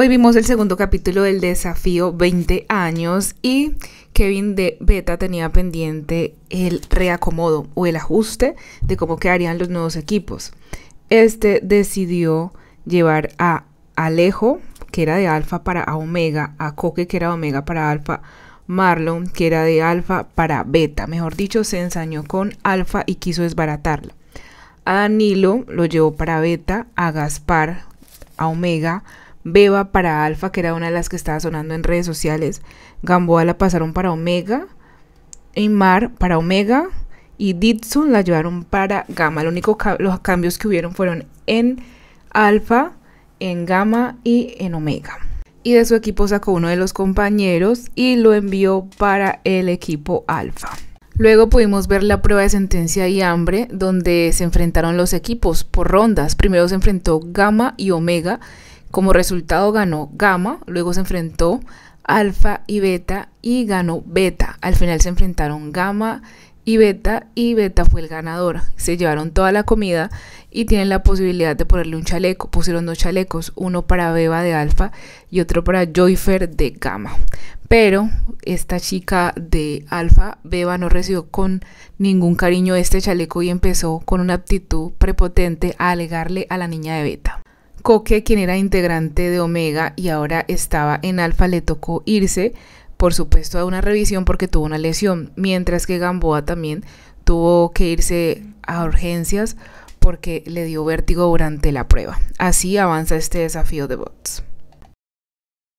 Hoy vimos el segundo capítulo del desafío 20 años y Kevin de Beta tenía pendiente el reacomodo o el ajuste de cómo quedarían los nuevos equipos. Este decidió llevar a Alejo, que era de Alfa para Omega, a Coque, que era Omega para Alfa, Marlon, que era de Alfa para Beta. Mejor dicho, se ensañó con Alfa y quiso desbaratarla. A Danilo lo llevó para Beta, a Gaspar, a Omega, Beba para Alfa, que era una de las que estaba sonando en redes sociales. Gamboa la pasaron para Omega. eimar para Omega. Y Ditsun la llevaron para Gamma. los cambios que hubieron fueron en Alfa, en Gamma y en Omega. Y de su equipo sacó uno de los compañeros y lo envió para el equipo Alfa. Luego pudimos ver la prueba de sentencia y hambre, donde se enfrentaron los equipos por rondas. Primero se enfrentó Gamma y Omega, como resultado ganó gamma, luego se enfrentó alfa y beta y ganó beta. Al final se enfrentaron gamma y beta y beta fue el ganador. Se llevaron toda la comida y tienen la posibilidad de ponerle un chaleco. Pusieron dos chalecos, uno para Beba de alfa y otro para Joyfer de gamma. Pero esta chica de alfa, Beba, no recibió con ningún cariño este chaleco y empezó con una actitud prepotente a alegarle a la niña de beta. Coque, quien era integrante de Omega y ahora estaba en Alfa, le tocó irse, por supuesto, a una revisión porque tuvo una lesión, mientras que Gamboa también tuvo que irse a urgencias porque le dio vértigo durante la prueba. Así avanza este desafío de bots.